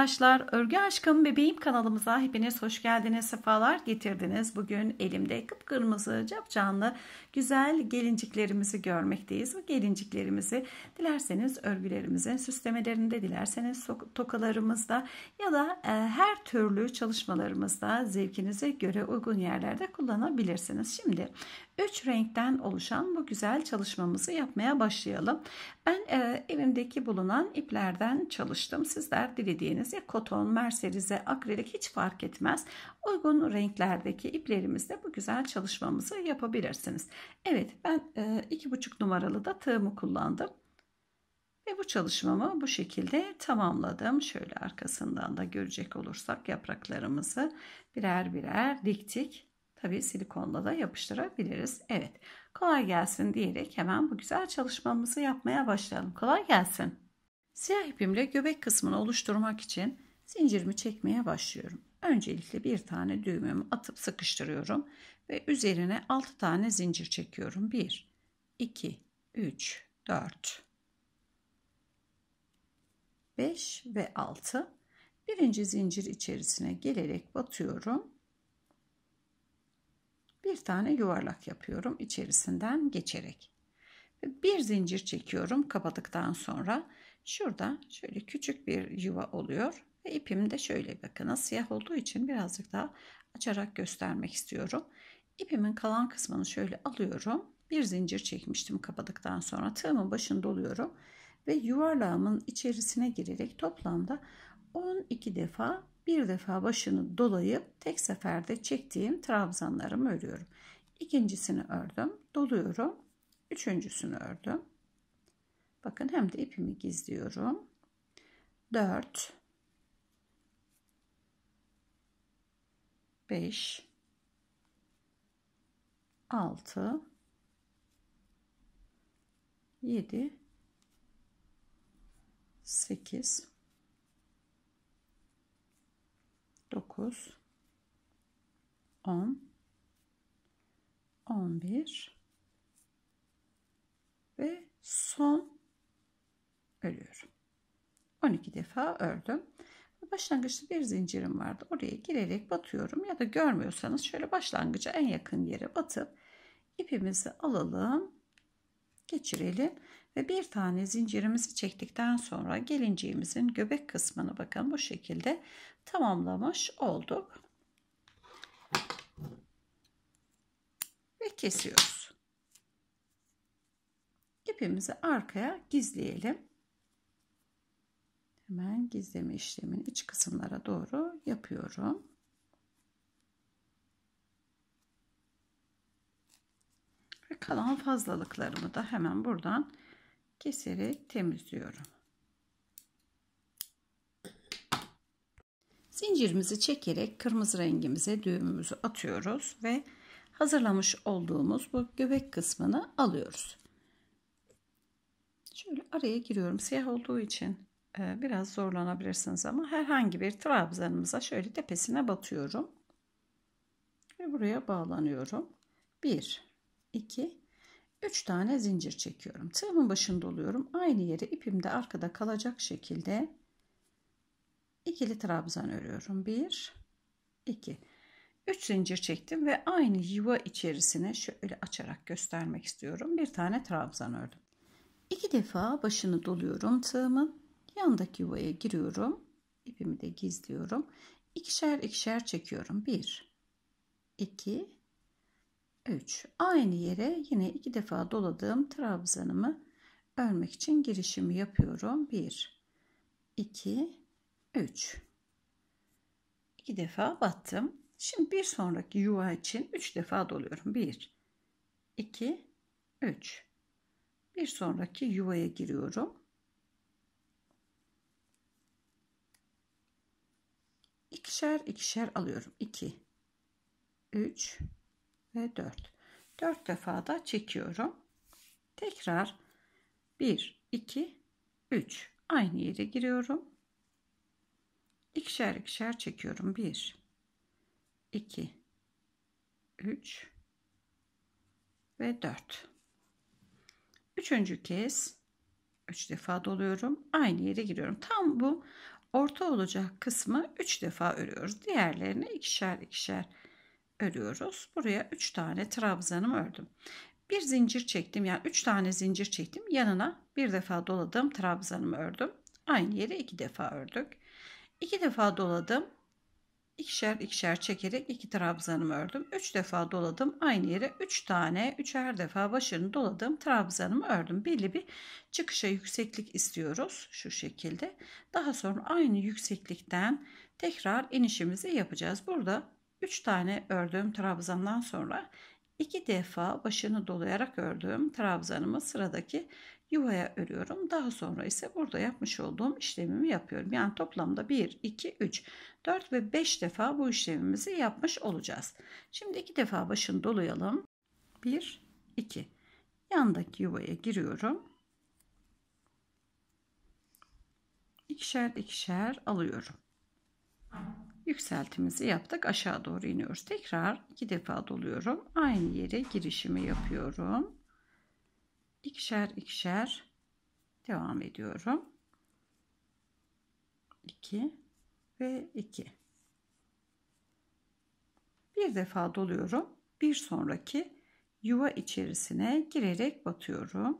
arkadaşlar. Örgü Aşkım Bebeğim kanalımıza hepiniz hoş geldiniz, sefalar getirdiniz. Bugün elimde kıpkırmızı, capcanlı, güzel gelinciklerimizi görmekteyiz. Bu gelinciklerimizi dilerseniz örgülerimizin süslemelerinde, dilerseniz tokalarımızda ya da e, her türlü çalışmalarımızda zevkinize göre uygun yerlerde kullanabilirsiniz. Şimdi 3 renkten oluşan bu güzel çalışmamızı yapmaya başlayalım. Ben e, elimdeki bulunan iplerden çalıştım. Sizler dilediğiniz isterseniz ya koton, merserize, akrilik hiç fark etmez. Uygun renklerdeki iplerimizle bu güzel çalışmamızı yapabilirsiniz. Evet ben e, iki buçuk numaralı da tığımı kullandım. Ve bu çalışmamı bu şekilde tamamladım. Şöyle arkasından da görecek olursak yapraklarımızı birer birer diktik. Tabi silikonla da yapıştırabiliriz. Evet kolay gelsin diyerek hemen bu güzel çalışmamızı yapmaya başlayalım. Kolay gelsin. Siyah ipimle göbek kısmını oluşturmak için zincirimi çekmeye başlıyorum. Öncelikle bir tane düğümümü atıp sıkıştırıyorum ve üzerine 6 tane zincir çekiyorum. 1, 2, 3, 4, 5 ve 6. Birinci zincir içerisine gelerek batıyorum. Bir tane yuvarlak yapıyorum içerisinden geçerek. Bir zincir çekiyorum kapadıktan sonra Şurada şöyle küçük bir yuva oluyor. Ve ipim de şöyle bakın siyah olduğu için birazcık daha açarak göstermek istiyorum. İpimin kalan kısmını şöyle alıyorum. Bir zincir çekmiştim kapadıktan sonra tığımın başını doluyorum ve yuvarlağımın içerisine girerek toplamda 12 defa bir defa başını dolayıp tek seferde çektiğim trabzanlarımı örüyorum. İkincisini ördüm, doluyorum. Üçüncüsünü ördüm, Bakın hem de ipimi gizliyorum. 4 5 6 7 8 9 10 11 ve son 12 defa ördüm. Başlangıçta bir zincirim vardı. Oraya girerek batıyorum ya da görmüyorsanız şöyle başlangıca en yakın yere batıp ipimizi alalım, geçirelim ve bir tane zincirimizi çektikten sonra gelinciğimizin göbek kısmını bakın bu şekilde tamamlamış olduk. Ve kesiyoruz. İpimizi arkaya gizleyelim. Hemen gizleme işlemini iç kısımlara doğru yapıyorum. Ve kalan fazlalıklarımı da hemen buradan keserek temizliyorum. Zincirimizi çekerek kırmızı rengimize düğümümüzü atıyoruz ve hazırlamış olduğumuz bu göbek kısmını alıyoruz. Şöyle araya giriyorum siyah olduğu için ee, biraz zorlanabilirsiniz ama herhangi bir trabzanımıza şöyle tepesine batıyorum. Ve buraya bağlanıyorum. 1, 2, 3 tane zincir çekiyorum. Tığımın başında oluyorum. Aynı yere ipimde arkada kalacak şekilde ikili trabzan örüyorum. 1, 2, 3 zincir çektim ve aynı yuva içerisine şöyle açarak göstermek istiyorum. Bir tane trabzan ördüm. İki defa başını doluyorum tığımın Yandaki yuvaya giriyorum. ipimi de gizliyorum. İkişer ikişer çekiyorum. 1 2 3. Aynı yere yine iki defa doladığım trabzanımı örmek için girişimi yapıyorum. 1 2 3. 2 defa battım. Şimdi bir sonraki yuva için 3 defa doluyorum. 1 2 3. Bir sonraki yuvaya giriyorum. ikişer ikişer alıyorum. 2 3 ve 4. 4 defa da çekiyorum. Tekrar 1 2 3 aynı yere giriyorum. İkişer ikişer çekiyorum. 1 2 3 ve 4. Üçüncü kez 3 üç defa doluyorum. Aynı yere giriyorum. Tam bu orta olacak kısmı 3 defa örüyoruz. Diğerlerini ikişer ikişer örüyoruz. Buraya 3 tane trabzanımı ördüm. Bir zincir çektim yani 3 tane zincir çektim. Yanına bir defa doladım trabzanımı ördüm. Aynı yere 2 defa ördük. 2 defa doladım ikişer ikişer çekerek iki trabzanımı ördüm. 3 defa doladım. Aynı yere 3 tane üçer defa başını doladım trabzanımı ördüm. Belli bir çıkışa yükseklik istiyoruz şu şekilde. Daha sonra aynı yükseklikten tekrar inişimizi yapacağız. Burada 3 tane ördüğüm trabzandan sonra 2 defa başını dolayarak ördüğüm trabzanımı sıradaki yuvaya örüyorum. Daha sonra ise burada yapmış olduğum işlemimi yapıyorum. Yani toplamda 1, 2, 3, 4 ve 5 defa bu işlemimizi yapmış olacağız. Şimdi iki defa başını dolayalım. 1, 2. Yandaki yuvaya giriyorum. İkişer ikişer alıyorum. Yükseltimizi yaptık. Aşağı doğru iniyoruz. Tekrar iki defa doluyorum. Aynı yere girişimi yapıyorum ikişer ikişer devam ediyorum. 2 ve 2. Bir defa doluyorum. Bir sonraki yuva içerisine girerek batıyorum.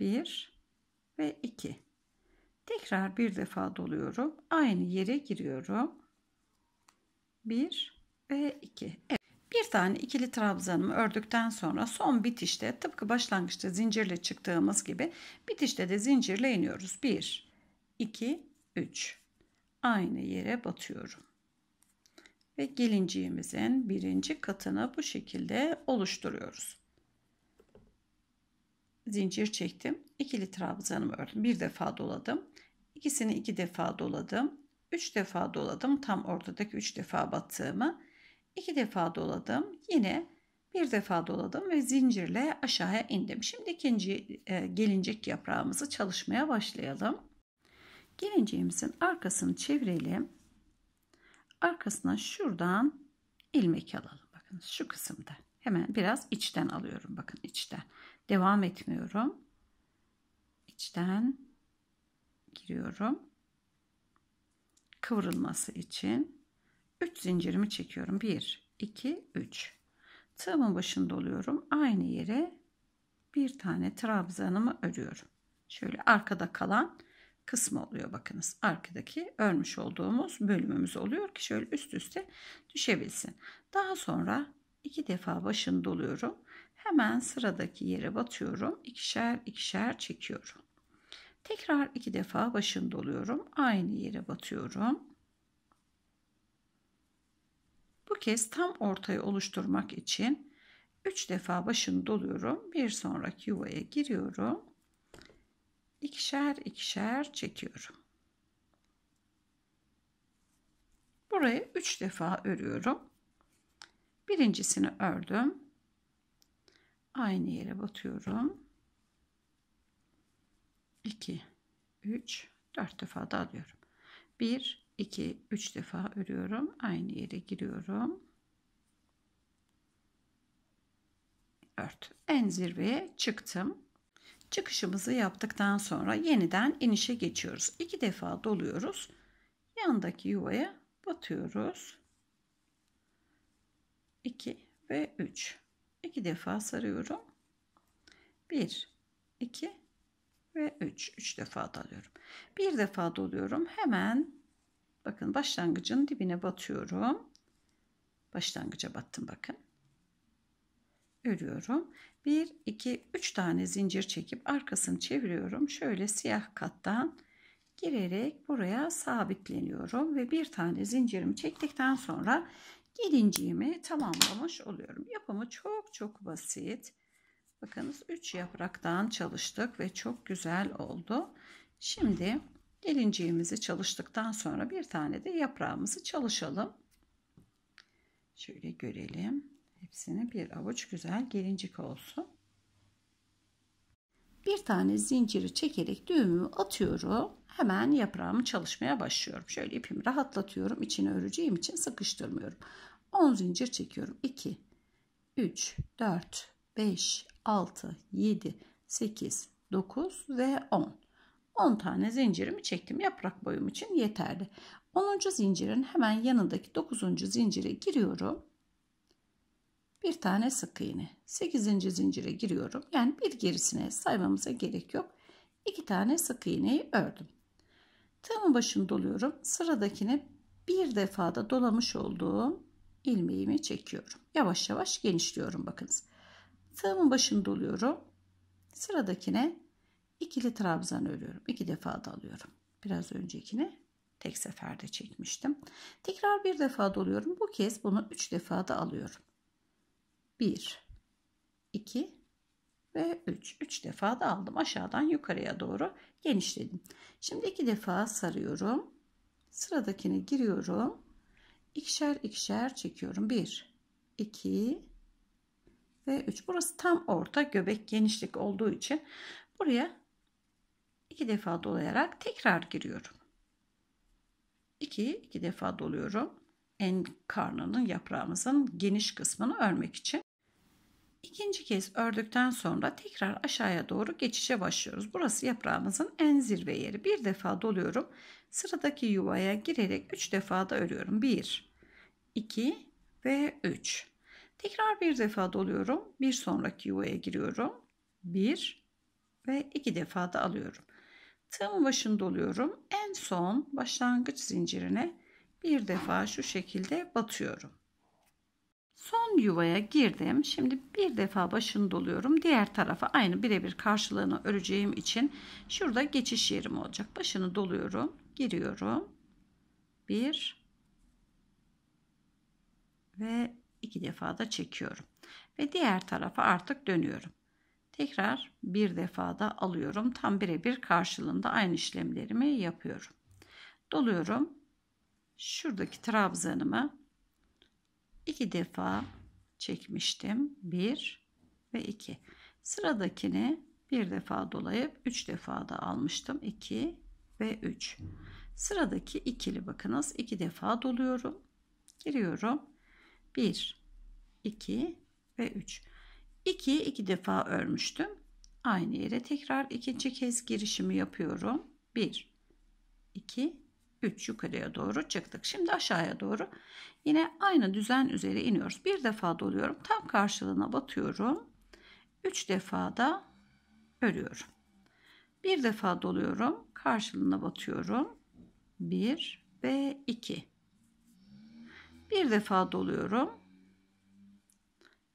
1 ve 2. Tekrar bir defa doluyorum. Aynı yere giriyorum. 1 ve 2. Evet. Bir tane ikili trabzanımı ördükten sonra son bitişte tıpkı başlangıçta zincirle çıktığımız gibi bitişte de zincirle iniyoruz. 1, 2, 3. Aynı yere batıyorum. Ve gelinciğimizin birinci katını bu şekilde oluşturuyoruz. Zincir çektim. ikili trabzanımı ördüm. Bir defa doladım. İkisini iki defa doladım. Üç defa doladım. Tam ortadaki üç defa battığımı iki defa doladım. Yine bir defa doladım ve zincirle aşağıya indim. Şimdi ikinci e, gelincik yaprağımızı çalışmaya başlayalım. Gelinciğimizin arkasını çevirelim. Arkasına şuradan ilmek alalım. Bakın şu kısımda. Hemen biraz içten alıyorum. Bakın içten. Devam etmiyorum. İçten giriyorum. Kıvrılması için 3 zincirimi çekiyorum. 1, 2, 3. Tığımın başında oluyorum. Aynı yere bir tane trabzanımı örüyorum. Şöyle arkada kalan kısmı oluyor bakınız. Arkadaki örmüş olduğumuz bölümümüz oluyor ki şöyle üst üste düşebilsin. Daha sonra iki defa başını doluyorum. Hemen sıradaki yere batıyorum. ikişer ikişer çekiyorum. Tekrar iki defa başını doluyorum. Aynı yere batıyorum. Bu kez tam ortayı oluşturmak için 3 defa başını doluyorum. Bir sonraki yuvaya giriyorum. İkişer ikişer çekiyorum. Buraya 3 defa örüyorum. Birincisini ördüm. Aynı yere batıyorum. 2 3 4 defa da alıyorum. 1 2 3 defa örüyorum. Aynı yere giriyorum. Ört. En zirveye çıktım. Çıkışımızı yaptıktan sonra yeniden inişe geçiyoruz. 2 defa doluyoruz. Yandaki yuvaya batıyoruz. 2 ve 3. 2 defa sarıyorum. 1 2 ve 3. 3 defa dalıyorum. Bir defa doluyorum. Hemen Bakın başlangıcın dibine batıyorum. Başlangıca battım bakın. Örüyorum. 1, 2, 3 tane zincir çekip arkasını çeviriyorum. Şöyle siyah kattan girerek buraya sabitleniyorum ve bir tane zincirimi çektikten sonra gelinciğimi tamamlamış oluyorum. Yapımı çok çok basit. Bakınız 3 yapraktan çalıştık ve çok güzel oldu. Şimdi Gelinciğimizi çalıştıktan sonra bir tane de yaprağımızı çalışalım. Şöyle görelim. Hepsini bir avuç güzel gelincik olsun. Bir tane zinciri çekerek düğümü atıyorum. Hemen yaprağımı çalışmaya başlıyorum. Şöyle ipimi rahatlatıyorum. İçini öreceğim için sıkıştırmıyorum. 10 zincir çekiyorum. 2, 3, 4, 5, 6, 7, 8, 9 ve 10. 10 tane zincirimi çektim. Yaprak boyum için yeterli. 10. zincirin hemen yanındaki 9. zincire giriyorum. Bir tane sık iğne. 8. zincire giriyorum. Yani bir gerisine saymamıza gerek yok. 2 tane sık iğneyi ördüm. Tığımın başını doluyorum. Sıradakine bir defada dolamış olduğum ilmeğimi çekiyorum. Yavaş yavaş genişliyorum bakınız. Tığımın başını doluyorum. Sıradakine ikili trabzan örüyorum. İki defa da alıyorum. Biraz öncekini tek seferde çekmiştim. Tekrar bir defa doluyorum. Bu kez bunu üç defa da alıyorum. Bir, iki ve üç. Üç defa da aldım. Aşağıdan yukarıya doğru genişledim. Şimdi iki defa sarıyorum. Sıradakine giriyorum. İkişer ikişer çekiyorum. Bir, iki ve üç. Burası tam orta göbek genişlik olduğu için buraya 2 defa dolayarak tekrar giriyorum. 2 2 defa doluyorum. En karnının yaprağımızın geniş kısmını örmek için. İkinci kez ördükten sonra tekrar aşağıya doğru geçişe başlıyoruz. Burası yaprağımızın en zirve yeri. Bir defa doluyorum. Sıradaki yuvaya girerek 3 defa da örüyorum. 1 2 ve 3. Tekrar bir defa doluyorum. Bir sonraki yuvaya giriyorum. 1 ve 2 defa da alıyorum. Tığımın başını doluyorum. En son başlangıç zincirine bir defa şu şekilde batıyorum. Son yuvaya girdim. Şimdi bir defa başını doluyorum. Diğer tarafa aynı birebir karşılığını öreceğim için şurada geçiş yerim olacak. Başını doluyorum. Giriyorum. Bir ve iki defa da çekiyorum. Ve diğer tarafa artık dönüyorum. Tekrar bir defada alıyorum. Tam birebir karşılığında aynı işlemlerimi yapıyorum. Doluyorum. Şuradaki trabzanımı iki defa çekmiştim. Bir ve iki. Sıradakini bir defa dolayıp üç defa da almıştım. 2 ve üç. Sıradaki ikili bakınız. iki defa doluyorum. Giriyorum. bir, iki ve 3. 2'ye 2 defa örmüştüm. Aynı yere tekrar ikinci kez girişimi yapıyorum. 1 2 3 yukarıya doğru çıktık. Şimdi aşağıya doğru yine aynı düzen üzere iniyoruz. Bir defa doluyorum. Tam karşılığına batıyorum. 3 defa da örüyorum. Bir defa doluyorum. Karşılığına batıyorum. 1 ve 2. Bir defa doluyorum.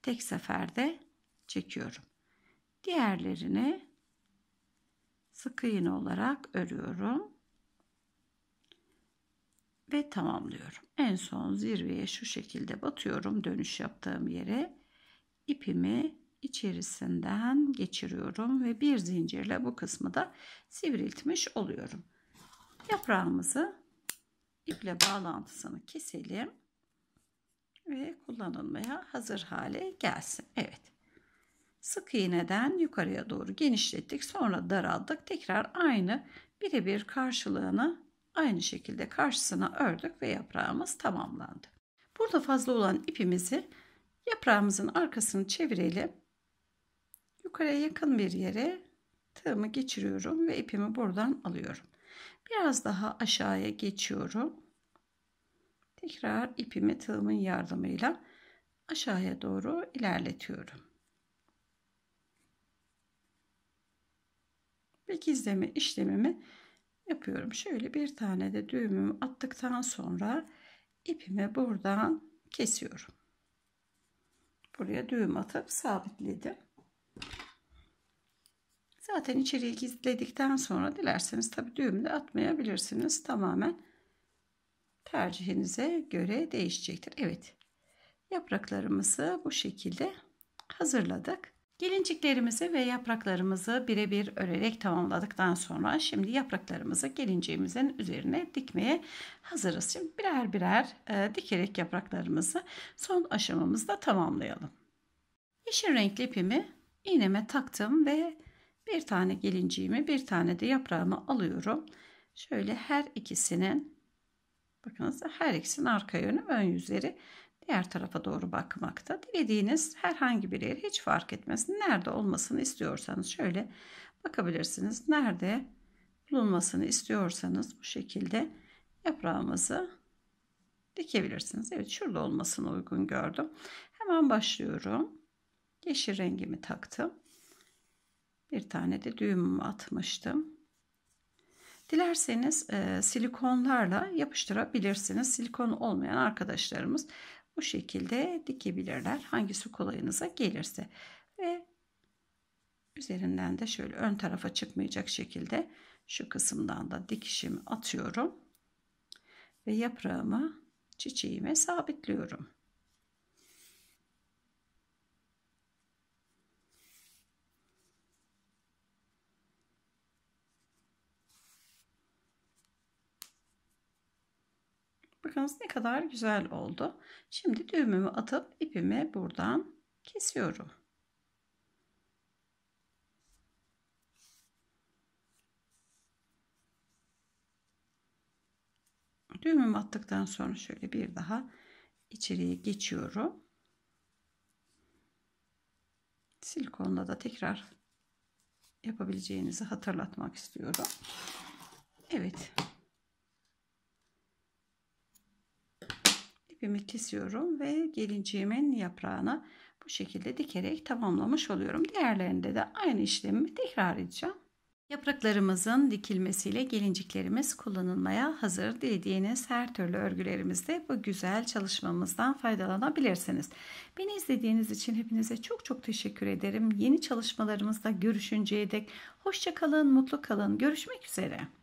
Tek seferde çekiyorum. Diğerlerini sık iğne olarak örüyorum. Ve tamamlıyorum. En son zirveye şu şekilde batıyorum. Dönüş yaptığım yere ipimi içerisinden geçiriyorum ve bir zincirle bu kısmı da sivriltmiş oluyorum. Yaprağımızı iple bağlantısını keselim ve kullanılmaya hazır hale gelsin. Evet. Sık iğneden yukarıya doğru genişlettik. Sonra daraldık. Tekrar aynı birebir karşılığını aynı şekilde karşısına ördük ve yaprağımız tamamlandı. Burada fazla olan ipimizi yaprağımızın arkasını çevirelim. Yukarıya yakın bir yere tığımı geçiriyorum ve ipimi buradan alıyorum. Biraz daha aşağıya geçiyorum. Tekrar ipimi tığımın yardımıyla aşağıya doğru ilerletiyorum. Dikizleme işlemimi yapıyorum. Şöyle bir tane de düğümümü attıktan sonra ipimi buradan kesiyorum. Buraya düğüm atıp sabitledim. Zaten içeriği gizledikten sonra dilerseniz tabi düğümü de atmayabilirsiniz. Tamamen tercihinize göre değişecektir. Evet yapraklarımızı bu şekilde hazırladık. Gelinciklerimizi ve yapraklarımızı birebir örerek tamamladıktan sonra şimdi yapraklarımızı gelinciğimizin üzerine dikmeye hazırız. Şimdi birer birer e, dikerek yapraklarımızı son aşamamızda tamamlayalım. Yeşil renkli ipimi iğneme taktım ve bir tane gelinciğimi bir tane de yaprağımı alıyorum. Şöyle her ikisinin bakınız her ikisinin arka yönü ön yüzleri diğer tarafa doğru bakmakta. Dilediğiniz herhangi bir yer hiç fark etmez. Nerede olmasını istiyorsanız şöyle bakabilirsiniz. Nerede bulunmasını istiyorsanız bu şekilde yaprağımızı dikebilirsiniz. Evet şurada olmasını uygun gördüm. Hemen başlıyorum. Yeşil rengimi taktım. Bir tane de düğümümü atmıştım. Dilerseniz e, silikonlarla yapıştırabilirsiniz. Silikon olmayan arkadaşlarımız bu şekilde dikebilirler. Hangisi kolayınıza gelirse. Ve üzerinden de şöyle ön tarafa çıkmayacak şekilde şu kısımdan da dikişimi atıyorum. Ve yaprağımı çiçeğime sabitliyorum. Bakınız ne kadar güzel oldu. Şimdi düğümümü atıp ipimi buradan kesiyorum. Düğümümü attıktan sonra şöyle bir daha içeriye geçiyorum. Silikonla da tekrar yapabileceğinizi hatırlatmak istiyorum. Evet. ipimi kesiyorum ve gelinciğimin yaprağına bu şekilde dikerek tamamlamış oluyorum. Diğerlerinde de aynı işlemi tekrar edeceğim. Yapraklarımızın dikilmesiyle gelinciklerimiz kullanılmaya hazır. Dilediğiniz her türlü örgülerimizde bu güzel çalışmamızdan faydalanabilirsiniz. Beni izlediğiniz için hepinize çok çok teşekkür ederim. Yeni çalışmalarımızda görüşünceye dek hoşçakalın, mutlu kalın. Görüşmek üzere.